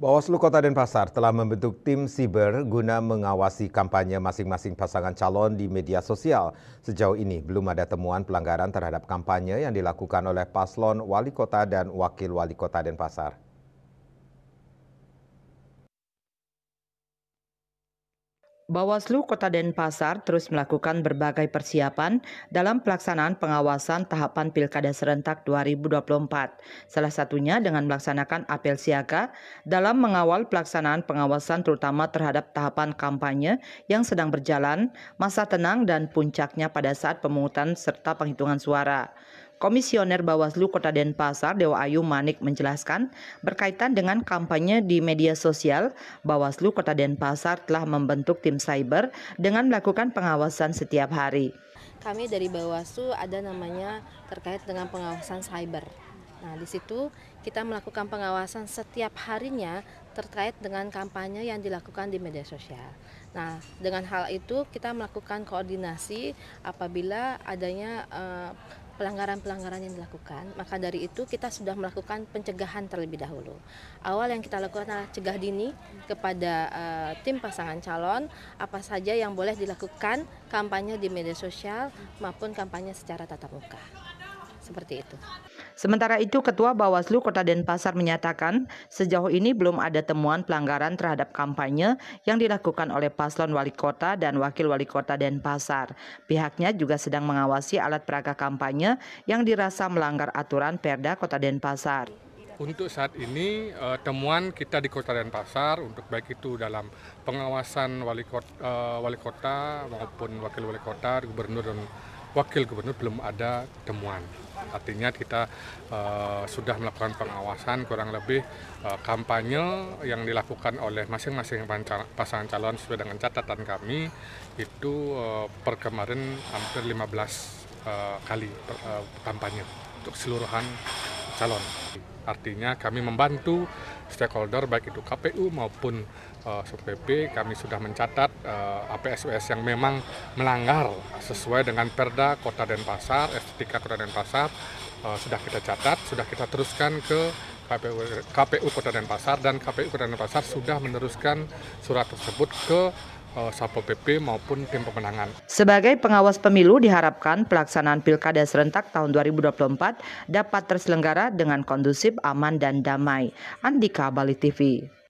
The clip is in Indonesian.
Bawaslu Kota Denpasar telah membentuk tim siber guna mengawasi kampanye masing-masing pasangan calon di media sosial. Sejauh ini belum ada temuan pelanggaran terhadap kampanye yang dilakukan oleh paslon wali kota dan wakil wali kota Denpasar. Bawaslu Kota Denpasar terus melakukan berbagai persiapan dalam pelaksanaan pengawasan tahapan Pilkada Serentak 2024. Salah satunya dengan melaksanakan apel siaga dalam mengawal pelaksanaan pengawasan terutama terhadap tahapan kampanye yang sedang berjalan, masa tenang dan puncaknya pada saat pemungutan serta penghitungan suara. Komisioner Bawaslu Kota Denpasar Dewa Ayu Manik menjelaskan, berkaitan dengan kampanye di media sosial, Bawaslu Kota Denpasar telah membentuk tim cyber dengan melakukan pengawasan setiap hari. Kami dari Bawaslu ada namanya terkait dengan pengawasan cyber Nah, di situ kita melakukan pengawasan setiap harinya terkait dengan kampanye yang dilakukan di media sosial. Nah, dengan hal itu kita melakukan koordinasi apabila adanya pelanggaran eh, pelanggaran-pelanggaran yang dilakukan. Maka dari itu kita sudah melakukan pencegahan terlebih dahulu. Awal yang kita lakukan adalah cegah dini kepada uh, tim pasangan calon apa saja yang boleh dilakukan kampanye di media sosial maupun kampanye secara tatap muka. Seperti itu. Sementara itu, Ketua Bawaslu Kota Denpasar menyatakan sejauh ini belum ada temuan pelanggaran terhadap kampanye yang dilakukan oleh paslon wali kota dan wakil wali kota Denpasar. Pihaknya juga sedang mengawasi alat peraga kampanye yang dirasa melanggar aturan Perda Kota Denpasar. Untuk saat ini eh, temuan kita di Kota Denpasar untuk baik itu dalam pengawasan wali kota, eh, wali kota maupun wakil wali kota, gubernur dan wakil gubernur belum ada temuan. Artinya kita uh, sudah melakukan pengawasan kurang lebih uh, eh, kampanye yang dilakukan oleh masing-masing pasangan calon sesuai dengan catatan kami itu uh, per kemarin hampir 15 uh, kali per, uh, kampanye untuk seluruhan calon. Artinya kami membantu stakeholder baik itu KPU maupun uh, eh, SPP kami sudah mencatat uh, eh, APSUS yang memang melanggar sesuai dengan Perda Kota Denpasar, Estetika Kota Denpasar uh, sudah kita catat, sudah kita teruskan ke KPU, KPU Kota Denpasar dan KPU Kota Denpasar sudah meneruskan surat tersebut ke Eh, Satpol PP maupun tim pemenangan. Sebagai pengawas pemilu diharapkan pelaksanaan Pilkada serentak tahun 2024 dapat terselenggara dengan kondusif, aman dan damai. Andika Bali TV.